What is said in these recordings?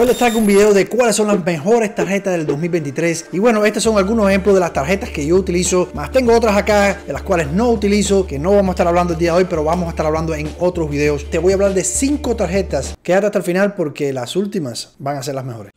Hoy les traigo un video de cuáles son las mejores tarjetas del 2023 y bueno, estos son algunos ejemplos de las tarjetas que yo utilizo, más tengo otras acá de las cuales no utilizo, que no vamos a estar hablando el día de hoy, pero vamos a estar hablando en otros videos. Te voy a hablar de 5 tarjetas, quédate hasta el final porque las últimas van a ser las mejores.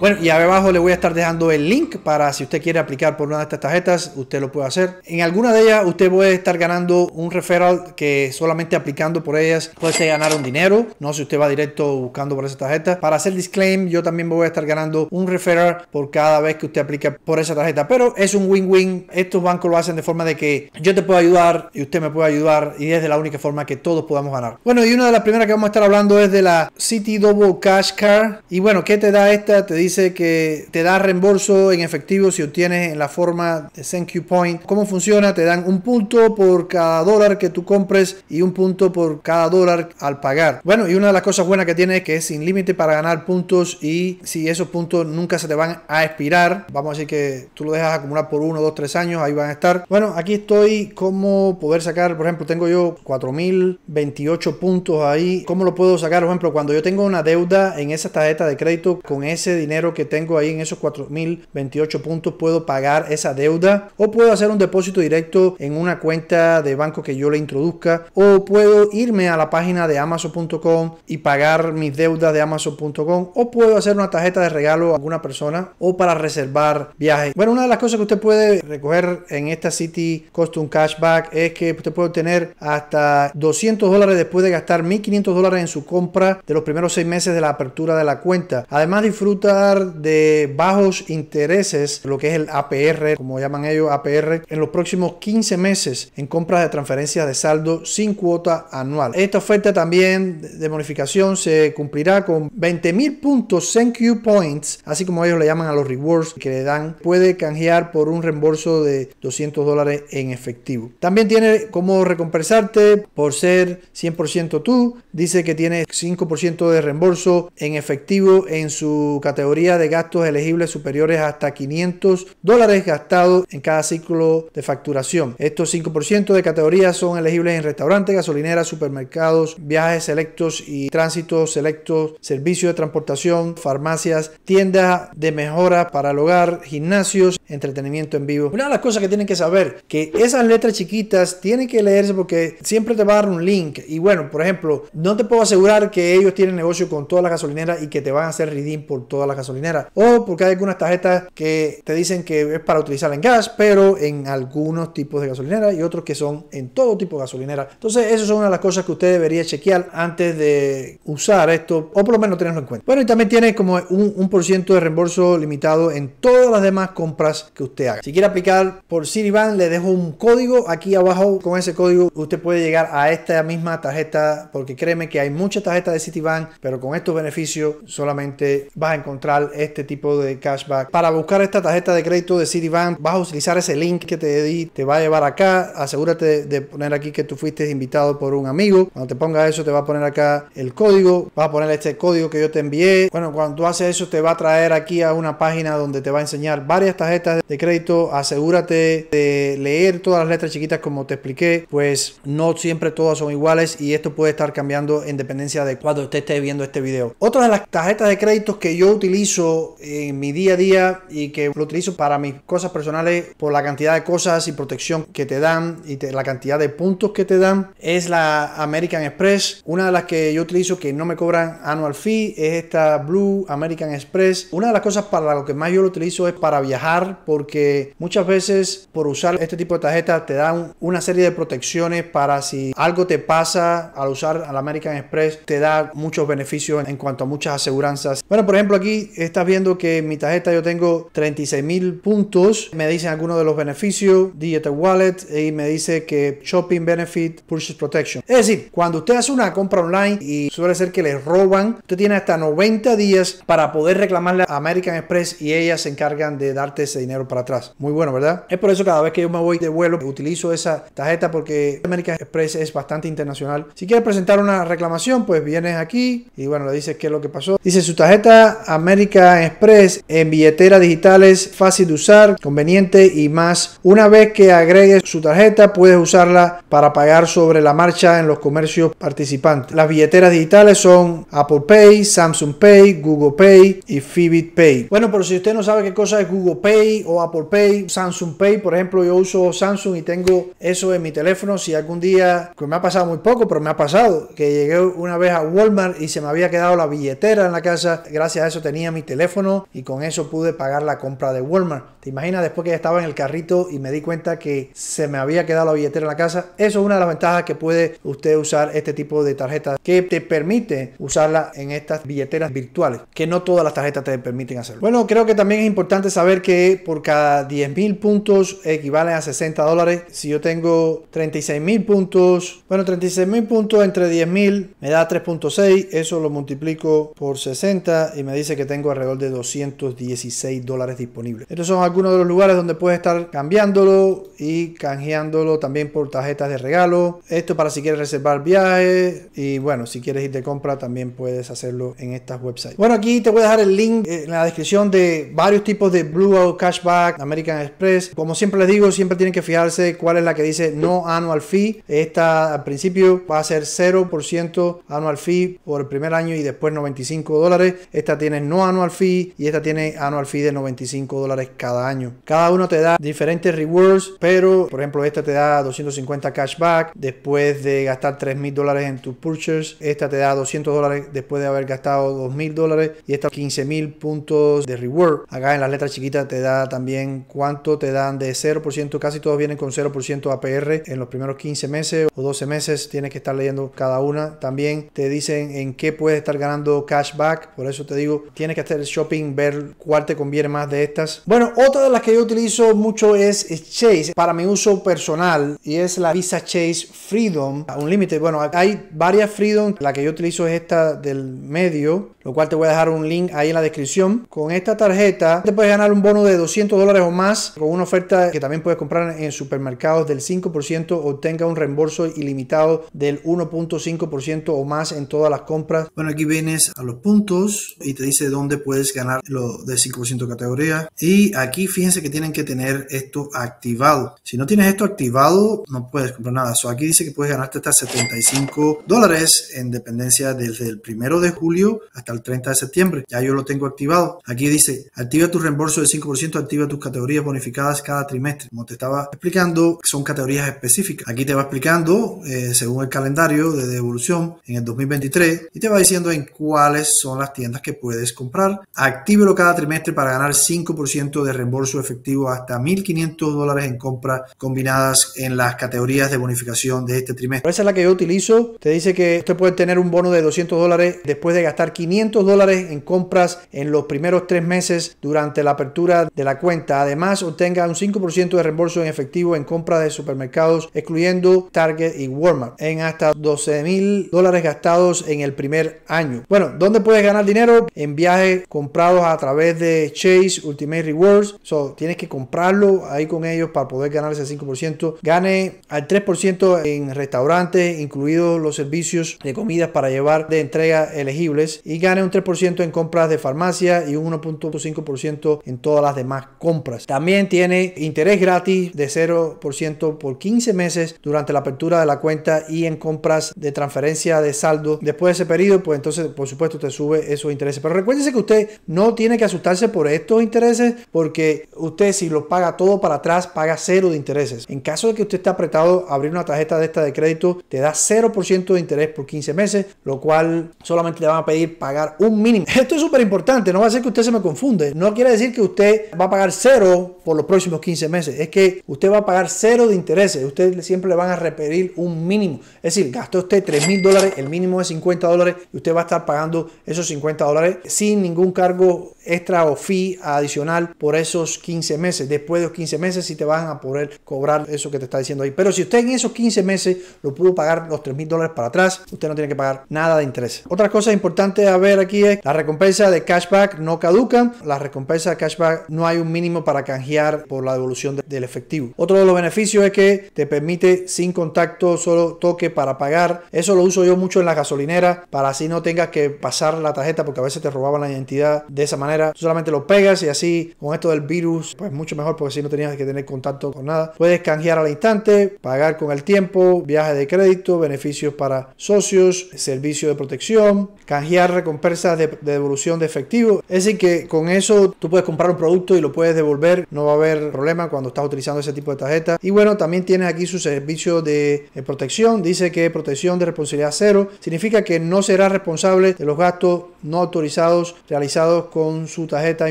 Bueno, y abajo le voy a estar dejando el link para si usted quiere aplicar por una de estas tarjetas, usted lo puede hacer. En alguna de ellas usted puede estar ganando un referral que solamente aplicando por ellas puede ganar un dinero. No si usted va directo buscando por esa tarjeta. Para hacer disclaim, yo también voy a estar ganando un referral por cada vez que usted aplica por esa tarjeta. Pero es un win-win. Estos bancos lo hacen de forma de que yo te puedo ayudar y usted me puede ayudar y es de la única forma que todos podamos ganar. Bueno, y una de las primeras que vamos a estar hablando es de la City Double Cash Card. Y bueno, ¿qué te da esta? Te dice dice que te da reembolso en efectivo si obtienes en la forma de you Point. ¿Cómo funciona? Te dan un punto por cada dólar que tú compres y un punto por cada dólar al pagar. Bueno, y una de las cosas buenas que tiene es que es sin límite para ganar puntos y si esos puntos nunca se te van a expirar, vamos a decir que tú lo dejas acumular por uno, dos, tres años, ahí van a estar. Bueno, aquí estoy, cómo poder sacar, por ejemplo, tengo yo 4.028 puntos ahí. ¿Cómo lo puedo sacar? Por ejemplo, cuando yo tengo una deuda en esa tarjeta de crédito con ese dinero que tengo ahí en esos 4.028 puntos, puedo pagar esa deuda o puedo hacer un depósito directo en una cuenta de banco que yo le introduzca o puedo irme a la página de amazon.com y pagar mis deudas de amazon.com o puedo hacer una tarjeta de regalo a alguna persona o para reservar viajes. Bueno, una de las cosas que usted puede recoger en esta City Custom Cashback es que usted puede obtener hasta 200 dólares después de gastar 1.500 dólares en su compra de los primeros seis meses de la apertura de la cuenta. Además disfruta de bajos intereses, lo que es el APR, como llaman ellos APR, en los próximos 15 meses en compras de transferencias de saldo sin cuota anual. Esta oferta también de bonificación se cumplirá con 20 mil puntos you Points, así como ellos le llaman a los rewards que le dan, puede canjear por un reembolso de 200 dólares en efectivo. También tiene como recompensarte por ser 100% tú, dice que tiene 5% de reembolso en efectivo en su categoría de gastos elegibles superiores hasta 500 dólares gastados en cada ciclo de facturación. Estos 5% de categorías son elegibles en restaurantes, gasolineras, supermercados, viajes selectos y tránsitos selectos, servicios de transportación, farmacias, tiendas de mejora para el hogar, gimnasios, entretenimiento en vivo. Una de las cosas que tienen que saber, que esas letras chiquitas tienen que leerse porque siempre te va a dar un link. Y bueno, por ejemplo, no te puedo asegurar que ellos tienen negocio con todas las gasolineras y que te van a hacer redeem por todas las gasolineras o porque hay algunas tarjetas que te dicen que es para utilizar en gas, pero en algunos tipos de gasolinera y otros que son en todo tipo de gasolinera. Entonces, esas son una de las cosas que usted debería chequear antes de usar esto, o por lo menos tenerlo en cuenta. Bueno, y también tiene como un, un por ciento de reembolso limitado en todas las demás compras que usted haga. Si quiere aplicar por Citibank, le dejo un código aquí abajo. Con ese código, usted puede llegar a esta misma tarjeta, porque créeme que hay muchas tarjetas de Citibank, pero con estos beneficios solamente vas a encontrar este tipo de cashback. Para buscar esta tarjeta de crédito de Citibank, vas a utilizar ese link que te di, te va a llevar acá. Asegúrate de poner aquí que tú fuiste invitado por un amigo. Cuando te ponga eso, te va a poner acá el código. Vas a poner este código que yo te envié. Bueno, cuando tú haces eso, te va a traer aquí a una página donde te va a enseñar varias tarjetas de crédito. Asegúrate de leer todas las letras chiquitas como te expliqué, pues no siempre todas son iguales y esto puede estar cambiando en dependencia de cuando usted esté viendo este video. Otra de las tarjetas de crédito que yo utilizo utilizo en mi día a día y que lo utilizo para mis cosas personales por la cantidad de cosas y protección que te dan y la cantidad de puntos que te dan es la American Express. Una de las que yo utilizo que no me cobran annual fee es esta Blue American Express. Una de las cosas para lo que más yo lo utilizo es para viajar porque muchas veces por usar este tipo de tarjetas te dan una serie de protecciones para si algo te pasa al usar al American Express te da muchos beneficios en cuanto a muchas aseguranzas. Bueno, por ejemplo aquí estás viendo que en mi tarjeta yo tengo 36 mil puntos. Me dicen algunos de los beneficios, Digital Wallet, y me dice que Shopping Benefit, Purchase Protection. Es decir, cuando usted hace una compra online y suele ser que le roban, usted tiene hasta 90 días para poder reclamarle a American Express y ellas se encargan de darte ese dinero para atrás. Muy bueno, ¿verdad? Es por eso cada vez que yo me voy de vuelo utilizo esa tarjeta porque American Express es bastante internacional. Si quieres presentar una reclamación, pues vienes aquí y bueno, le dices qué es lo que pasó. Dice su tarjeta American Express en billeteras digitales fácil de usar, conveniente y más. Una vez que agregues su tarjeta, puedes usarla para pagar sobre la marcha en los comercios participantes. Las billeteras digitales son Apple Pay, Samsung Pay, Google Pay y Fibit Pay. Bueno, pero si usted no sabe qué cosa es Google Pay o Apple Pay, Samsung Pay, por ejemplo, yo uso Samsung y tengo eso en mi teléfono. Si algún día, que pues me ha pasado muy poco, pero me ha pasado, que llegué una vez a Walmart y se me había quedado la billetera en la casa, gracias a eso tenía mi teléfono y con eso pude pagar la compra de Walmart. ¿Te imaginas después que estaba en el carrito y me di cuenta que se me había quedado la billetera en la casa? Eso es una de las ventajas que puede usted usar este tipo de tarjetas que te permite usarla en estas billeteras virtuales, que no todas las tarjetas te permiten hacerlo. Bueno, creo que también es importante saber que por cada 10 mil puntos equivalen a 60 dólares. Si yo tengo 36 mil puntos, bueno, 36 mil puntos entre 10 mil me da 3.6, eso lo multiplico por 60 y me dice que tengo alrededor de 216 dólares disponibles. Estos son algunos de los lugares donde puedes estar cambiándolo y canjeándolo también por tarjetas de regalo. Esto para si quieres reservar viajes y bueno, si quieres ir de compra también puedes hacerlo en estas websites. Bueno, aquí te voy a dejar el link eh, en la descripción de varios tipos de Blue Out Cashback, American Express. Como siempre les digo, siempre tienen que fijarse cuál es la que dice no annual fee. Esta al principio va a ser 0% annual fee por el primer año y después 95 dólares. Esta tiene no annual fee y esta tiene annual fee de 95 dólares cada año. Cada uno te da diferentes rewards, pero por ejemplo esta te da 250 cashback después de gastar 3.000 dólares en tus purchase. Esta te da 200 dólares después de haber gastado 2.000 dólares y esta 15.000 puntos de reward. Acá en las letras chiquitas te da también cuánto te dan de 0%. Casi todos vienen con 0% APR en los primeros 15 meses o 12 meses. Tienes que estar leyendo cada una. También te dicen en qué puedes estar ganando cashback. Por eso te digo, tienes que hacer shopping, ver cuál te conviene más de estas. Bueno, otra de las que yo utilizo mucho es Chase para mi uso personal y es la Visa Chase Freedom a un límite. Bueno, hay varias Freedom, la que yo utilizo es esta del medio, lo cual te voy a dejar un link ahí en la descripción. Con esta tarjeta te puedes ganar un bono de 200 dólares o más con una oferta que también puedes comprar en supermercados del 5% obtenga un reembolso ilimitado del 1.5% o más en todas las compras. Bueno, aquí vienes a los puntos y te dice puedes ganar lo de 5% categoría. Y aquí fíjense que tienen que tener esto activado. Si no tienes esto activado, no puedes comprar nada. So, aquí dice que puedes ganarte hasta 75 dólares en dependencia desde el primero de julio hasta el 30 de septiembre. Ya yo lo tengo activado. Aquí dice, activa tu reembolso de 5%, activa tus categorías bonificadas cada trimestre. Como te estaba explicando, son categorías específicas. Aquí te va explicando, eh, según el calendario de devolución en el 2023, y te va diciendo en cuáles son las tiendas que puedes comprar comprar, actívelo cada trimestre para ganar 5% de reembolso efectivo hasta 1.500 dólares en compras combinadas en las categorías de bonificación de este trimestre. Esa es la que yo utilizo. Te dice que usted puede tener un bono de 200 dólares después de gastar 500 dólares en compras en los primeros tres meses durante la apertura de la cuenta. Además, obtenga un 5% de reembolso en efectivo en compras de supermercados, excluyendo Target y Walmart, en hasta 12.000 dólares gastados en el primer año. Bueno, ¿dónde puedes ganar dinero? En viajes comprados a través de Chase Ultimate Rewards. So, tienes que comprarlo ahí con ellos para poder ganar ese 5%. Gane al 3% en restaurantes, incluidos los servicios de comidas para llevar de entrega elegibles. Y gane un 3% en compras de farmacia y un 1.5% en todas las demás compras. También tiene interés gratis de 0% por 15 meses durante la apertura de la cuenta y en compras de transferencia de saldo. Después de ese periodo, pues entonces, por supuesto, te sube esos intereses. Pero recuérdense que usted no tiene que asustarse por estos intereses porque usted si lo paga todo para atrás paga cero de intereses. En caso de que usted esté apretado, abrir una tarjeta de esta de crédito te da 0% de interés por 15 meses, lo cual solamente le van a pedir pagar un mínimo. Esto es súper importante, no va a ser que usted se me confunde. No quiere decir que usted va a pagar cero por los próximos 15 meses, es que usted va a pagar cero de intereses. Usted siempre le van a repetir un mínimo. Es decir, gastó usted 3 mil dólares, el mínimo es 50 dólares y usted va a estar pagando esos 50 dólares sin ningún cargo extra o fee adicional por esos 15 meses. Después de los 15 meses si te van a poder cobrar eso que te está diciendo ahí. Pero si usted en esos 15 meses lo pudo pagar los 3 mil dólares para atrás, usted no tiene que pagar nada de interés. Otra cosa importante a ver aquí es la recompensa de cashback no caducan. La recompensa de cashback no hay un mínimo para canjear por la devolución del efectivo. Otro de los beneficios es que te permite sin contacto solo toque para pagar. Eso lo uso yo mucho en la gasolinera para así no tengas que pasar la tarjeta porque a veces te robaban la identidad de esa manera. solamente lo pegas y así con esto del virus, pues mucho mejor porque si no tenías que tener contacto con nada. Puedes canjear al instante, pagar con el tiempo, viajes de crédito, beneficios para socios, servicio de protección, canjear recompensas de, devolución de efectivo. Es decir, que con eso tú puedes comprar un producto y lo puedes devolver, no va a haber problema cuando estás utilizando ese tipo de tarjeta. Y bueno, también tienes aquí su servicio de, de eh, protección. Dice que protección de responsabilidad cero significa que no serás responsable de los gastos no autorizados realizados con su tarjeta de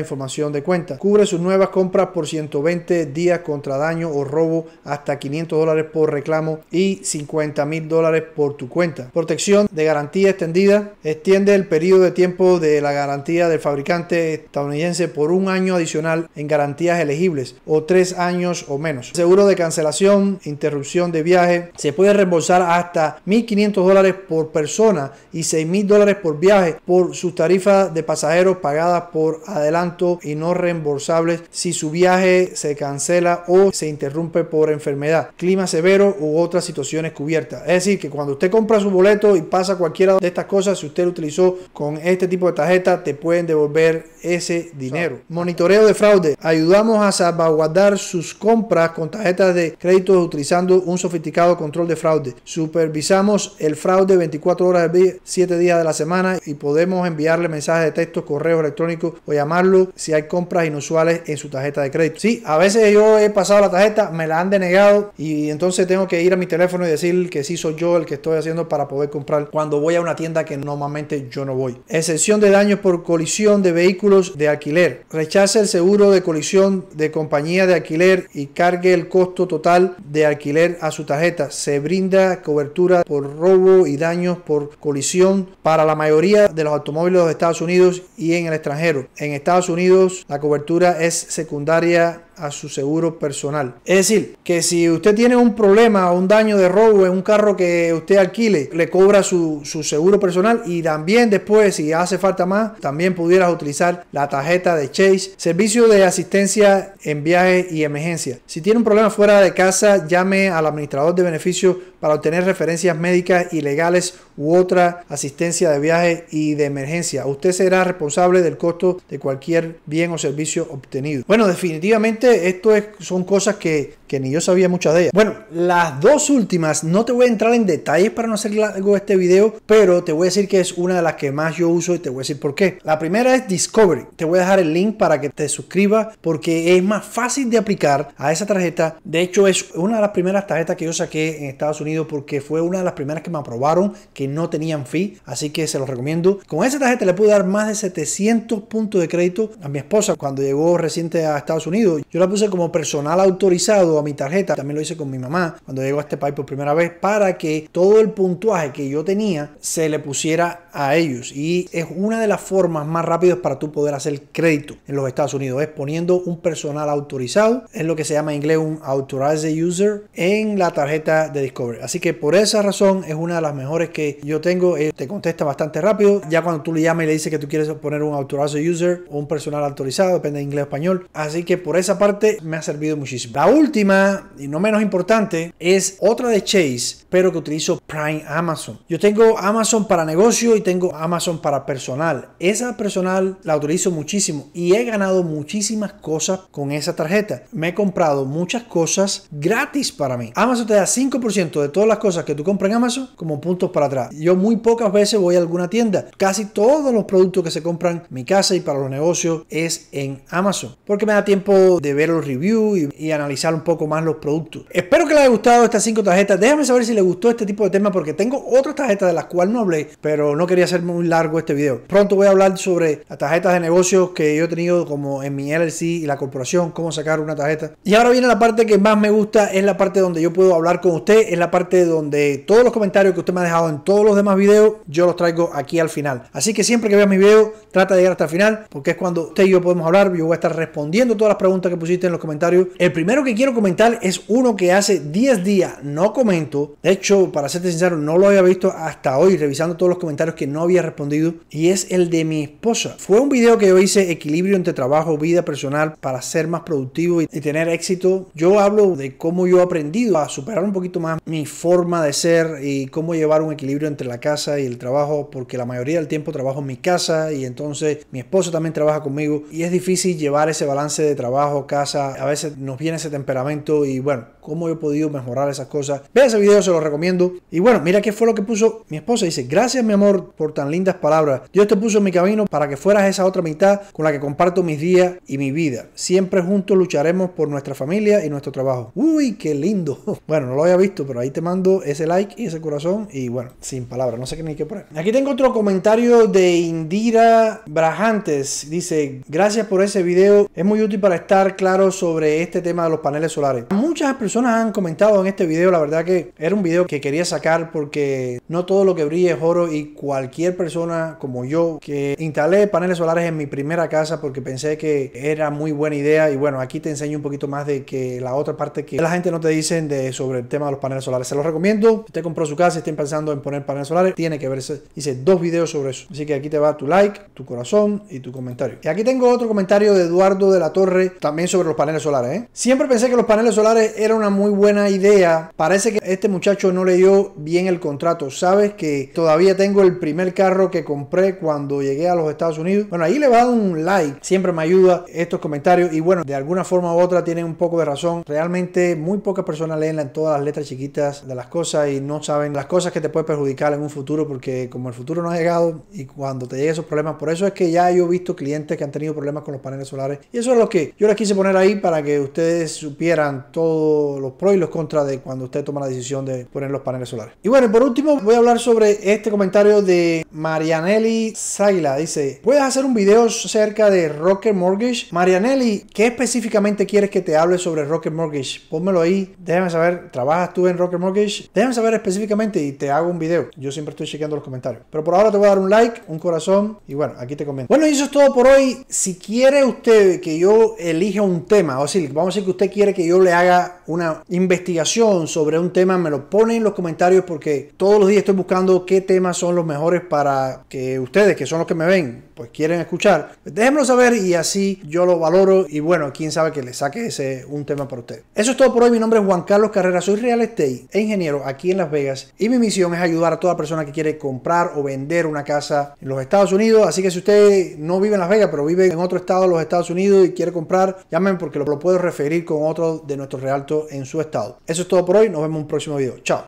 información de cuenta. Cubre sus nuevas compras por 120 días contra daño o robo hasta 500 dólares por reclamo y 50 mil dólares por tu cuenta. Protección de garantía extendida. Extiende el periodo de tiempo de la garantía del fabricante estadounidense por un año adicional en garantías elegibles o tres años o menos. Seguro de cancelación, interrupción de viaje. Se puede reembolsar hasta 1.500 dólares por persona y 6.000 dólares por viaje por sus tarifas de pasaje pasajeros pagadas por adelanto y no reembolsables si su viaje se cancela o se interrumpe por enfermedad, clima severo u otras situaciones cubiertas. Es decir, que cuando usted compra su boleto y pasa cualquiera de estas cosas, si usted lo utilizó con este tipo de tarjeta, te pueden devolver ese dinero. Monitoreo de fraude. Ayudamos a salvaguardar sus compras con tarjetas de crédito utilizando un sofisticado control de fraude. Supervisamos el fraude 24 horas del día, 7 días de la semana y podemos enviarle mensajes de estos correos electrónicos o llamarlo si hay compras inusuales en su tarjeta de crédito. si a veces yo he pasado la tarjeta, me la han denegado y entonces tengo que ir a mi teléfono y decir que sí soy yo el que estoy haciendo para poder comprar cuando voy a una tienda que normalmente yo no voy. Excepción de daños por colisión de vehículos de alquiler. Rechace el seguro de colisión de compañía de alquiler y cargue el costo total de alquiler a su tarjeta. Se brinda cobertura por robo y daños por colisión para la mayoría de los automóviles de Estados Unidos y en el extranjero. En Estados Unidos la cobertura es secundaria a su seguro personal. Es decir, que si usted tiene un problema o un daño de robo en un carro que usted alquile, le cobra su, seguro personal y también después, si hace falta más, también pudiera utilizar la tarjeta de Chase. Servicio de asistencia en viaje y emergencia. Si tiene un problema fuera de casa, llame al administrador de beneficios para obtener referencias médicas y legales u otra asistencia de viaje y de emergencia. Usted será responsable del costo de cualquier bien o servicio obtenido. Bueno, definitivamente esto es, son cosas que, que ni yo sabía muchas de ellas. Bueno, las dos últimas, no te voy a entrar en detalles para no hacer largo este video, pero te voy a decir que es una de las que más yo uso y te voy a decir por qué. La primera es Discovery. Te voy a dejar el link para que te suscribas porque es más fácil de aplicar a esa tarjeta. De hecho, es una de las primeras tarjetas que yo saqué en Estados Unidos porque fue una de las primeras que me aprobaron que no tenían fee. Así que se los recomiendo. Con esa tarjeta le pude dar más de 700 puntos de crédito a mi esposa cuando llegó reciente a Estados Unidos. Yo la puse como personal autorizado a mi tarjeta. También lo hice con mi mamá cuando llegó a este país por primera vez para que todo el puntuaje que yo tenía se le pusiera a ellos. Y es una de las formas más rápidas para tú poder hacer crédito en los Estados Unidos. Es poniendo un personal autorizado. Es lo que se llama en inglés un authorized user en la tarjeta de Discovery. Así que por esa razón es una de las mejores que yo tengo. Eh, te contesta bastante rápido. Ya cuando tú le llamas y le dices que tú quieres poner un authorized user o un personal autorizado, depende de inglés o español. Así que por esa parte me ha servido muchísimo. La última, y no menos importante, es otra de Chase, pero que utilizo Prime Amazon. Yo tengo Amazon para negocio y tengo Amazon para personal. Esa personal la utilizo muchísimo y he ganado muchísimas cosas con esa tarjeta. Me he comprado muchas cosas gratis para mí. Amazon te da 5% de todas las cosas que tú compras en Amazon como puntos para atrás. Yo muy pocas veces voy a alguna tienda. Casi todos los productos que se compran en mi casa y para los negocios es en Amazon. Porque me da tiempo de ver los reviews y, analizar un poco más los productos. Espero que les haya gustado estas cinco tarjetas. Déjame saber si les gustó este tipo de tema porque tengo otras tarjetas de las cuales no hablé, pero no quería hacer muy largo este video. Pronto voy a hablar sobre las tarjetas de negocios que yo he tenido como en mi LLC y la corporación, cómo sacar una tarjeta. Y ahora viene la parte que más me gusta, es la parte donde yo puedo hablar con usted, es la parte donde todos los comentarios que usted me ha dejado en todos los demás videos, yo los traigo aquí al final. Así que siempre que veas mi video, trata de llegar hasta el final porque es cuando usted y yo podemos hablar, yo voy a estar respondiendo todas las preguntas que pusiste en los comentarios. El primero que quiero comentar es uno que hace 10 días no comento. De hecho, para serte sincero, no lo había visto hasta hoy, revisando todos los comentarios que no había respondido. Y es el de mi esposa. Fue un video que yo hice equilibrio entre trabajo, vida personal, para ser más productivo y tener éxito. Yo hablo de cómo yo he aprendido a superar un poquito más mi forma de ser y cómo llevar un equilibrio entre la casa y el trabajo, porque la mayoría del tiempo trabajo en mi casa y entonces mi esposa también trabaja conmigo y es difícil llevar ese balance de trabajo, casa, a veces nos viene ese temperamento y bueno, cómo he podido mejorar esas cosas. Ve ese video, se lo recomiendo. Y bueno, mira qué fue lo que puso mi esposa. Dice, gracias mi amor por tan lindas palabras. Dios te puso en mi camino para que fueras esa otra mitad con la que comparto mis días y mi vida. Siempre juntos lucharemos por nuestra familia y nuestro trabajo. Uy, qué lindo. Bueno, no lo había visto, pero ahí te mando ese like y ese corazón. Y bueno, sin palabras, no sé qué ni qué poner. Aquí tengo otro comentario de Indira Brajantes. Dice, gracias por ese video. Es muy útil para estar claro sobre este tema de los paneles solares. Muchas personas han comentado en este video, la verdad que era un video que quería sacar porque no todo lo que brilla es oro y cualquier persona como yo que instalé paneles solares en mi primera casa porque pensé que era muy buena idea y bueno, aquí te enseño un poquito más de que la otra parte que la gente no te dicen de sobre el tema de los paneles solares. Se los recomiendo. Si usted compró su casa y estén pensando en poner paneles solares, tiene que verse. Hice dos videos sobre eso. Así que aquí te va tu like, tu corazón y tu comentario. Y aquí tengo otro comentario de Eduardo de la Torre también sobre los paneles solares. ¿eh? Siempre pensé que los paneles solares eran una muy buena idea. Parece que este muchacho no leyó bien el contrato. Sabes que todavía tengo el primer carro que compré cuando llegué a los Estados Unidos. Bueno, ahí le va a dar un like. Siempre me ayuda estos comentarios. Y bueno, de alguna forma u otra tienen un poco de razón. Realmente muy pocas personas leen en todas las letras chiquitas de las cosas y no saben las cosas que te puede perjudicar en un futuro porque como el futuro no ha llegado y cuando te lleguen esos problemas, por eso es que ya yo he visto clientes que han tenido problemas con los paneles solares. Y eso es lo que yo les quise poner ahí para que ustedes supieran todo los, pros y los contras de cuando usted toma la decisión de poner los paneles solares. Y bueno, por último voy a hablar sobre este comentario de Marianelli Zaila. Dice, ¿puedes hacer un video acerca de Rocker Mortgage? Marianelli, ¿qué específicamente quieres que te hable sobre Rocker Mortgage? Pónmelo ahí, déjame saber, ¿trabajas tú en Rocker Mortgage? Déjame saber específicamente y te hago un video. Yo siempre estoy chequeando los comentarios. Pero por ahora te voy a dar un like, un corazón y bueno, aquí te comento. Bueno, y eso es todo por hoy. Si quiere usted que yo elija un tema, o si vamos a decir que usted quiere que yo le haga un investigación sobre un tema, me lo ponen en los comentarios porque todos los días estoy buscando qué temas son los mejores para que ustedes, que son los que me ven, pues quieren escuchar. Pues déjenmelo saber y así yo lo valoro y bueno, quién sabe que le saque ese un tema para usted. Eso es todo por hoy. Mi nombre es Juan Carlos Carrera, soy real estate e ingeniero aquí en Las Vegas y mi misión es ayudar a toda persona que quiere comprar o vender una casa en los Estados Unidos. Así que si usted no vive en Las Vegas, pero vive en otro estado de los Estados Unidos y quiere comprar, llamen porque lo, lo puedo referir con otro de nuestros realtos en su estado. Eso es todo por hoy, nos vemos en un próximo video. Chao.